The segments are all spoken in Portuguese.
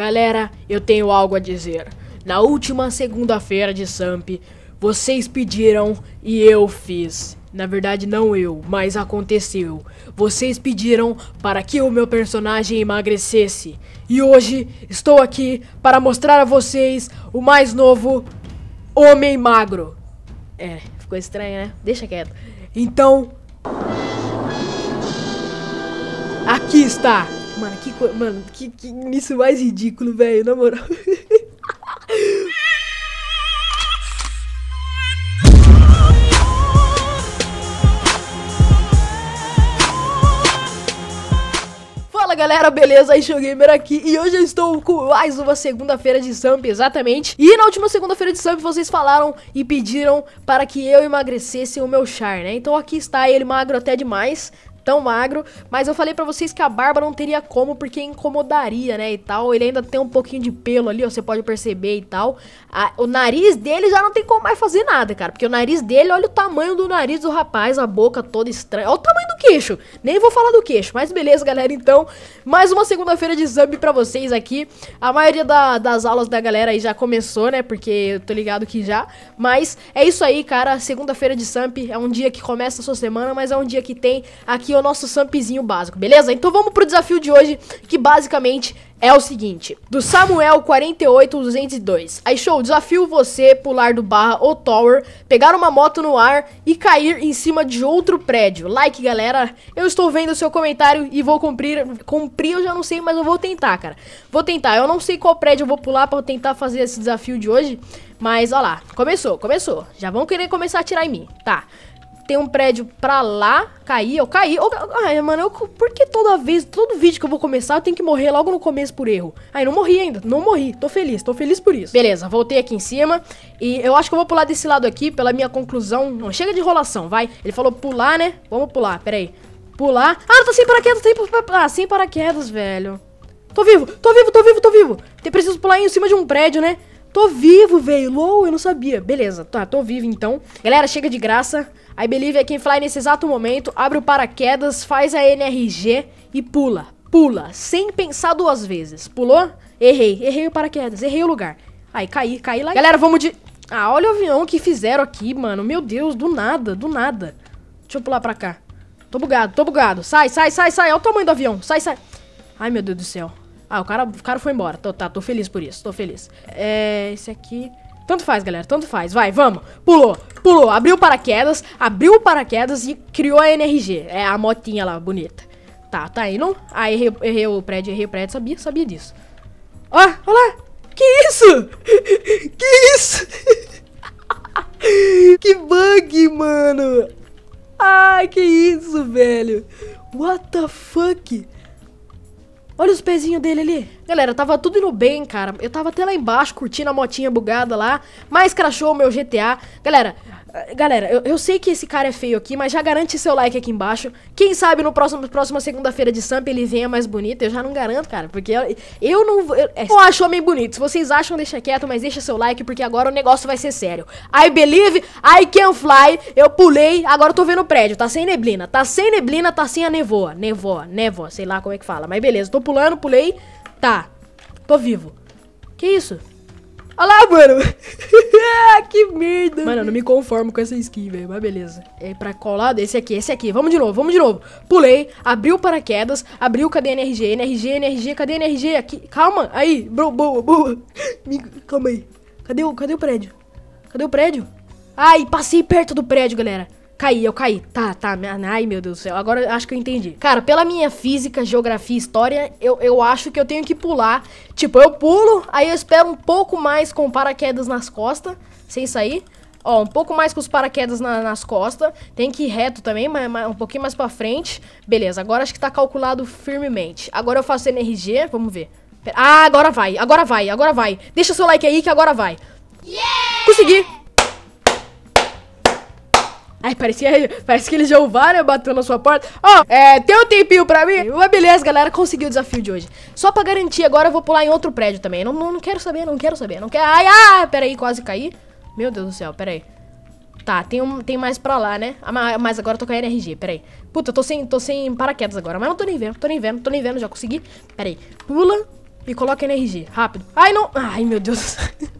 Galera, eu tenho algo a dizer. Na última segunda-feira de Samp, vocês pediram e eu fiz. Na verdade, não eu, mas aconteceu. Vocês pediram para que o meu personagem emagrecesse. E hoje estou aqui para mostrar a vocês o mais novo Homem Magro. É, ficou estranho, né? Deixa quieto. Então. Aqui está! Mano, que co... Mano, que, que início mais ridículo, velho, na moral. Fala galera, beleza? aí gamer aqui e hoje eu estou com mais uma segunda-feira de Samp, exatamente. E na última segunda-feira de Samp vocês falaram e pediram para que eu emagrecesse o meu char, né? Então aqui está ele magro até demais, tão magro, mas eu falei para vocês que a barba não teria como porque incomodaria, né, e tal. Ele ainda tem um pouquinho de pelo ali, ó, você pode perceber e tal. A, o nariz dele já não tem como mais fazer nada, cara, porque o nariz dele, olha o tamanho do nariz do rapaz, a boca toda estranha. Olha o tamanho do queixo. Nem vou falar do queixo, mas beleza, galera, então, mais uma segunda-feira de zumbi para vocês aqui. A maioria da, das aulas da galera aí já começou, né, porque eu tô ligado que já, mas é isso aí, cara. Segunda-feira de Samp é um dia que começa a sua semana, mas é um dia que tem aqui aqui o nosso sampzinho básico, beleza? Então vamos pro desafio de hoje, que basicamente é o seguinte, do Samuel 48202. Aí show, desafio você pular do barra ou tower, pegar uma moto no ar e cair em cima de outro prédio. Like, galera. Eu estou vendo o seu comentário e vou cumprir, cumprir eu já não sei, mas eu vou tentar, cara. Vou tentar. Eu não sei qual prédio eu vou pular para tentar fazer esse desafio de hoje, mas ó lá, começou, começou. Já vão querer começar a tirar em mim. Tá tem um prédio pra lá, cair, eu caí. Eu, ai, mano, eu, por que toda vez, todo vídeo que eu vou começar, eu tenho que morrer logo no começo por erro? Aí não morri ainda, não morri, tô feliz, tô feliz por isso. Beleza, voltei aqui em cima e eu acho que eu vou pular desse lado aqui pela minha conclusão. Não, chega de enrolação, vai. Ele falou pular, né? Vamos pular, pera aí. Pular. Ah, tá tô sem paraquedas, tem, ah, sem paraquedas, velho. Tô vivo, tô vivo, tô vivo, tô vivo. Tem Preciso pular em cima de um prédio, né? Tô vivo, velho. Lou, eu não sabia. Beleza, tá, tô vivo então. Galera, chega de graça. I Believe é quem fly nesse exato momento. Abre o paraquedas, faz a NRG e pula. Pula, sem pensar duas vezes. Pulou? Errei, errei o paraquedas, errei o lugar. Aí, caí, caí lá. Galera, vamos de... Ah, olha o avião que fizeram aqui, mano. Meu Deus, do nada, do nada. Deixa eu pular pra cá. Tô bugado, tô bugado. Sai, sai, sai, sai. Olha o tamanho do avião. Sai, sai. Ai, meu Deus do céu. Ah, o cara, o cara foi embora. Tô, tá, tô feliz por isso, tô feliz. É, esse aqui... Tanto faz, galera, tanto faz. Vai, vamos. Pulou, pulou, abriu o paraquedas, abriu o paraquedas e criou a NRG. É a motinha lá, bonita. Tá, tá indo. Ah, errei, errei o prédio, errei o prédio, sabia, sabia disso. Ó, ah, olha lá. Que isso? Que isso? que bug, mano. Ai, que isso, velho. What the fuck? Olha os pezinhos dele ali. Galera, tava tudo indo bem, cara. Eu tava até lá embaixo curtindo a motinha bugada lá, mas crashou o meu GTA. Galera, eh, galera, eu, eu sei que esse cara é feio aqui, mas já garante seu like aqui embaixo. Quem sabe no próximo próxima segunda-feira de Samp ele venha mais bonito. Eu já não garanto, cara, porque eu, eu não eu, é, eu acho homem bonito. Se vocês acham, deixa quieto, mas deixa seu like porque agora o negócio vai ser sério. I believe I can fly. Eu pulei, agora eu tô vendo o prédio, tá sem neblina. Tá sem neblina, tá sem a nevoa. Nevoa, nevoa, sei lá como é que fala. Mas beleza, tô pulando, pulei. Tá. Tô vivo. Que isso? Olha lá, mano. que merda. Mano, eu não me conformo com essa skin, velho. Mas beleza. É pra colar desse Esse aqui, esse aqui. Vamos de novo, vamos de novo. Pulei, abriu paraquedas, abriu, cadê a NRG? NRG, NRG, cadê a NRG? Aqui. Calma, aí. Bro, boa, boa. Calma aí. Cadê o, cadê o prédio? Cadê o prédio? Ai, passei perto do prédio, galera. Caí, eu caí. Tá, tá. Né? Ai, meu Deus do céu. Agora eu acho que eu entendi. Cara, pela minha física, geografia, história, eu, eu acho que eu tenho que pular. Tipo, eu pulo, aí eu espero um pouco mais com paraquedas nas costas, sem sair. Ó, um pouco mais com os paraquedas na, nas costas. Tem que ir reto também, mas, mas, um pouquinho mais pra frente. Beleza, agora acho que tá calculado firmemente. Agora eu faço NRG, vamos ver. Pera, ah, agora vai, agora vai, agora vai. Deixa seu like aí que agora vai. Yeah! Consegui! Ai, parecia, parece que eles já ouvaram batendo na sua porta. Ó, oh, é, tem um tempinho pra mim? Mas beleza, galera, conseguiu o desafio de hoje. Só pra garantir, agora eu vou pular em outro prédio também. Não, não, não quero saber, não quero saber, não quero... Ai, ah, peraí, quase caí. Meu Deus do céu, peraí. Tá, tem, um, tem mais pra lá, né? Ah, mas agora eu tô com a NRG, peraí. Puta, eu tô sem, tô sem paraquedas agora, mas não tô nem vendo, tô nem vendo, tô nem vendo, já consegui. Peraí, pula e coloca a NRG, rápido. Ai, não... Ai, meu Deus do céu.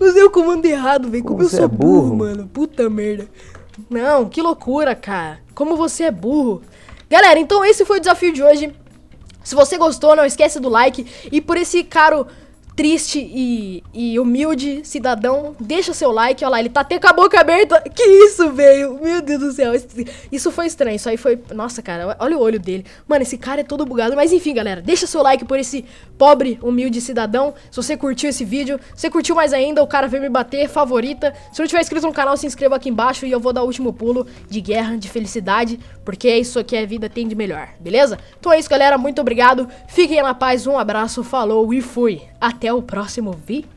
Usei o comando errado, velho. Como, Como eu sou é burro. burro, mano. Puta merda. Não, que loucura, cara. Como você é burro. Galera, então esse foi o desafio de hoje. Se você gostou, não esquece do like. E por esse caro triste e, e, humilde cidadão, deixa seu like. Olha lá, ele tá até com a boca aberta. Que isso, veio Meu Deus do céu. Isso foi estranho. Isso aí foi. Nossa, cara, olha o olho dele. Mano, esse cara é todo bugado. Mas enfim, galera, deixa seu like por esse pobre, humilde cidadão. Se você curtiu esse vídeo, se você curtiu mais ainda, o cara veio me bater, favorita. Se não tiver inscrito no canal, se inscreva aqui embaixo e eu vou dar o último pulo de guerra, de felicidade, porque é isso que a vida tem de melhor, beleza? Então é isso, galera. Muito obrigado. Fiquem na paz, um abraço, falou e fui. Até até o próximo vídeo.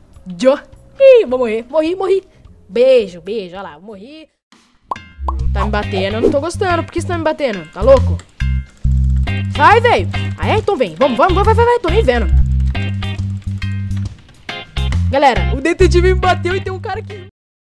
Ih, vou morrer, morri, morri. Beijo, beijo, olha lá, morri. Tá me batendo, eu não tô gostando. Por que você tá me batendo? Tá louco? Sai, velho. Aí, então vem. Vamos, vamos, vai, vai, vai, tô nem vendo. Galera, o detetive me bateu e tem um cara que...